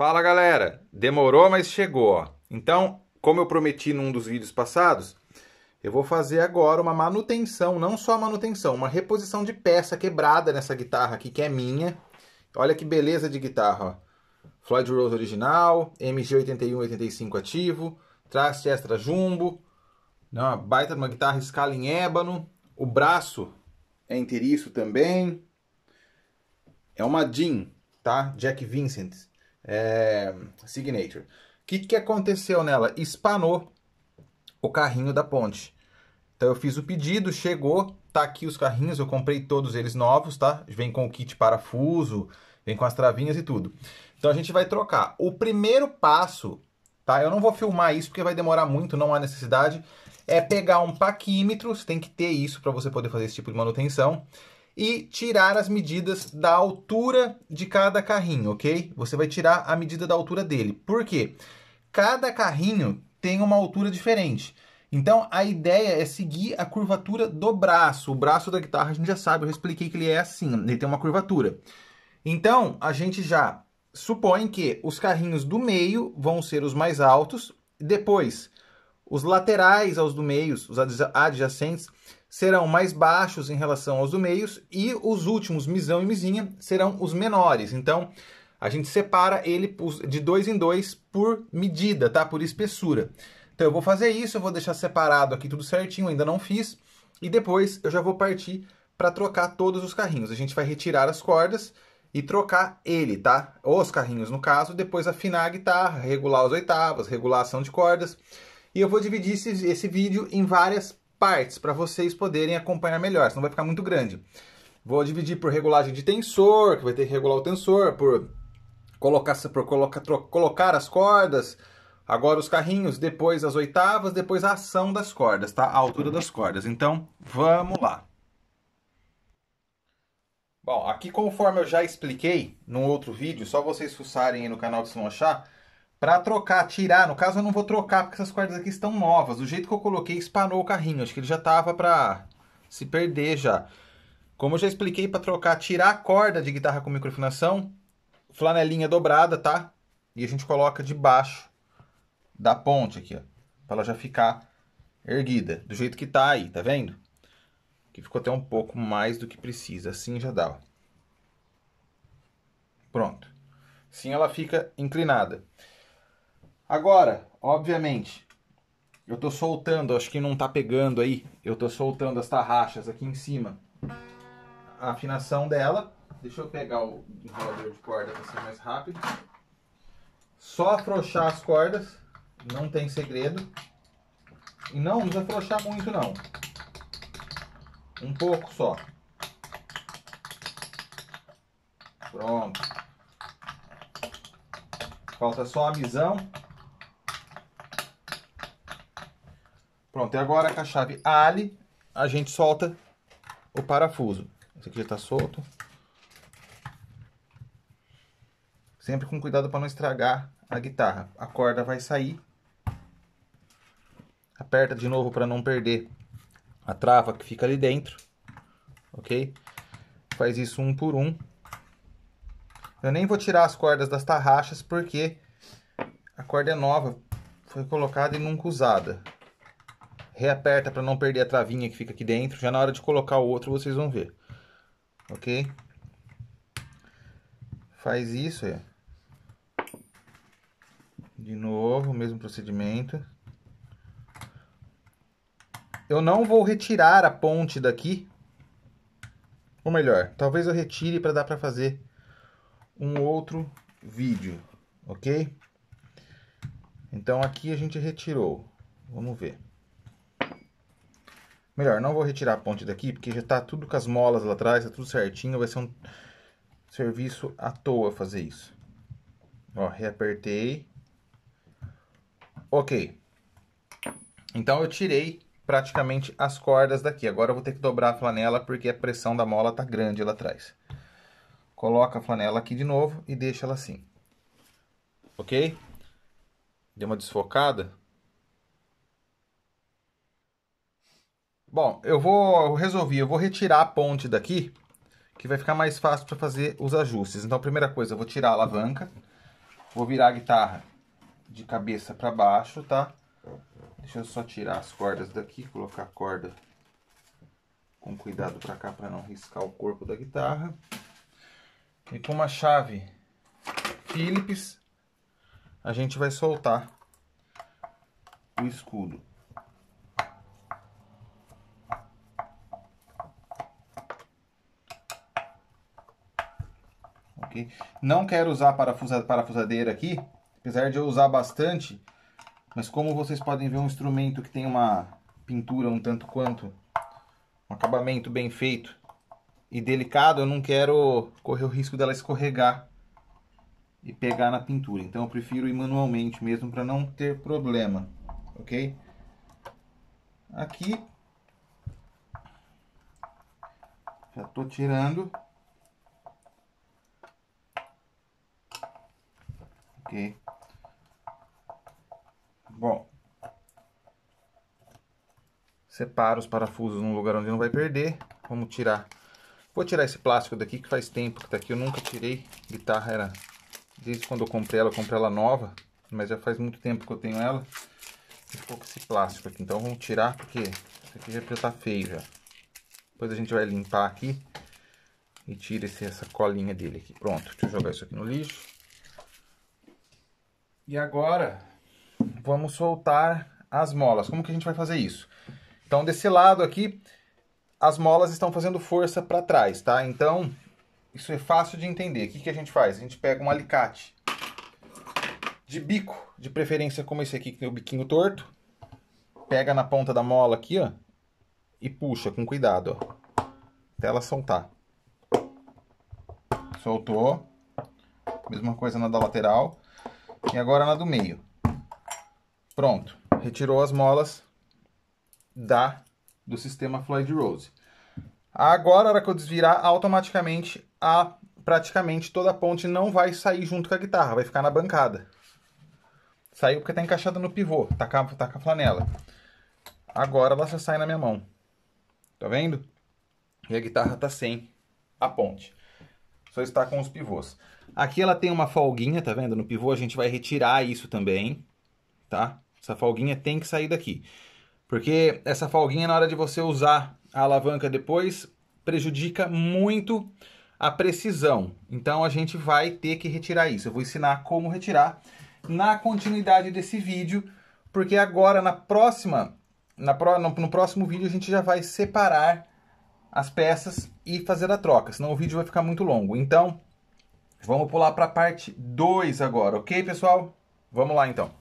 Fala galera, demorou, mas chegou. Então, como eu prometi num dos vídeos passados, eu vou fazer agora uma manutenção, não só manutenção, uma reposição de peça quebrada nessa guitarra aqui que é minha. Olha que beleza de guitarra. Ó. Floyd Rose original, MG8185 ativo, traste extra jumbo, uma baita uma guitarra escala em ébano, o braço é inteiriço também. É uma Jean, tá? Jack Vincent é, Signature. O que, que aconteceu nela? Espanou o carrinho da ponte. Então eu fiz o pedido, chegou, tá aqui os carrinhos, eu comprei todos eles novos, tá? Vem com o kit parafuso, vem com as travinhas e tudo. Então a gente vai trocar. O primeiro passo, tá? Eu não vou filmar isso porque vai demorar muito, não há necessidade. É pegar um paquímetro, você tem que ter isso para você poder fazer esse tipo de manutenção e tirar as medidas da altura de cada carrinho, ok? Você vai tirar a medida da altura dele. Por quê? Cada carrinho tem uma altura diferente. Então a ideia é seguir a curvatura do braço. O braço da guitarra a gente já sabe, eu expliquei que ele é assim, ele tem uma curvatura. Então a gente já supõe que os carrinhos do meio vão ser os mais altos, depois os laterais aos do meio, os adjacentes, serão mais baixos em relação aos do meios e os últimos, misão e misinha, serão os menores. Então, a gente separa ele de dois em dois por medida, tá? Por espessura. Então, eu vou fazer isso, eu vou deixar separado aqui tudo certinho, ainda não fiz. E depois eu já vou partir para trocar todos os carrinhos. A gente vai retirar as cordas e trocar ele, tá? Os carrinhos, no caso, depois afinar a guitarra, regular as oitavas, regulação de cordas. E eu vou dividir esse, esse vídeo em várias partes para vocês poderem acompanhar melhor, senão vai ficar muito grande. Vou dividir por regulagem de tensor, que vai ter que regular o tensor, por colocar, por colocar, colocar as cordas, agora os carrinhos, depois as oitavas, depois a ação das cordas, tá? A altura das cordas. Então, vamos lá. Bom, aqui conforme eu já expliquei num outro vídeo, só vocês fuçarem aí no canal que se vão achar, para trocar, tirar. No caso, eu não vou trocar porque essas cordas aqui estão novas. Do jeito que eu coloquei, espanou o carrinho. Acho que ele já tava para se perder já. Como eu já expliquei para trocar, tirar a corda de guitarra com microfinação, flanelinha dobrada, tá? E a gente coloca debaixo da ponte aqui, ó, para ela já ficar erguida, do jeito que tá aí, tá vendo? Que ficou até um pouco mais do que precisa, assim já dá. Ó. Pronto. Assim ela fica inclinada. Agora, obviamente, eu tô soltando, acho que não tá pegando aí. Eu tô soltando as tarraxas aqui em cima. A afinação dela. Deixa eu pegar o enrolador de corda para ser mais rápido. Só afrouxar as cordas, não tem segredo. E não precisa afrouxar muito não. Um pouco só. Pronto. Falta só a visão Pronto, e agora com a chave ali, a gente solta o parafuso. Esse aqui já está solto. Sempre com cuidado para não estragar a guitarra. A corda vai sair. Aperta de novo para não perder a trava que fica ali dentro. Ok? Faz isso um por um. Eu nem vou tirar as cordas das tarraxas porque a corda é nova. Foi colocada e nunca usada reaperta para não perder a travinha que fica aqui dentro. Já na hora de colocar o outro, vocês vão ver. Ok? Faz isso, é. De novo, o mesmo procedimento. Eu não vou retirar a ponte daqui. Ou melhor, talvez eu retire para dar para fazer um outro vídeo, ok? Então aqui a gente retirou. Vamos ver. Melhor, não vou retirar a ponte daqui, porque já está tudo com as molas lá atrás, está tudo certinho, vai ser um serviço à toa fazer isso. Ó, reapertei. Ok. Então eu tirei praticamente as cordas daqui. Agora eu vou ter que dobrar a flanela, porque a pressão da mola está grande lá atrás. Coloca a flanela aqui de novo e deixa ela assim. Ok? Deu uma desfocada. Bom, eu vou resolver. resolvi, eu vou retirar a ponte daqui, que vai ficar mais fácil para fazer os ajustes. Então, a primeira coisa, eu vou tirar a alavanca, vou virar a guitarra de cabeça para baixo, tá? Deixa eu só tirar as cordas daqui, colocar a corda com cuidado para cá para não riscar o corpo da guitarra. E com uma chave Phillips, a gente vai soltar o escudo. Não quero usar parafusa, parafusadeira aqui, apesar de eu usar bastante. Mas como vocês podem ver, é um instrumento que tem uma pintura um tanto quanto, um acabamento bem feito e delicado, eu não quero correr o risco dela escorregar e pegar na pintura. Então eu prefiro ir manualmente mesmo para não ter problema, ok? Aqui já estou tirando. ok? Bom, separa os parafusos num lugar onde não vai perder. Vamos tirar. Vou tirar esse plástico daqui que faz tempo que tá aqui. Eu nunca tirei. Guitarra era desde quando eu comprei ela, eu comprei ela nova, mas já faz muito tempo que eu tenho ela. E ficou com esse plástico aqui. Então vamos tirar porque isso aqui já tá feio já. Depois a gente vai limpar aqui e tira esse, essa colinha dele aqui. Pronto, deixa eu jogar isso aqui no lixo. E agora vamos soltar as molas. Como que a gente vai fazer isso? Então, desse lado aqui, as molas estão fazendo força para trás, tá? Então, isso é fácil de entender. O que, que a gente faz? A gente pega um alicate de bico, de preferência como esse aqui que tem o biquinho torto. Pega na ponta da mola aqui, ó, e puxa com cuidado, ó, até ela soltar. Soltou. Mesma coisa na da lateral. E agora na do meio. Pronto. Retirou as molas da do sistema Floyd Rose. Agora, na hora que eu desvirar, automaticamente a praticamente toda a ponte não vai sair junto com a guitarra, vai ficar na bancada. Saiu porque está encaixada no pivô, tá com, a, tá com a flanela. Agora ela já sai na minha mão. Tá vendo? E a guitarra tá sem a ponte. Só está com os pivôs. Aqui ela tem uma folguinha, tá vendo? No pivô a gente vai retirar isso também, tá? Essa folguinha tem que sair daqui. Porque essa folguinha, na hora de você usar a alavanca depois, prejudica muito a precisão. Então a gente vai ter que retirar isso. Eu vou ensinar como retirar na continuidade desse vídeo, porque agora na próxima, na pro, no, no próximo vídeo a gente já vai separar as peças e fazer a troca, senão o vídeo vai ficar muito longo. Então, Vamos pular para a parte 2 agora, ok, pessoal? Vamos lá então.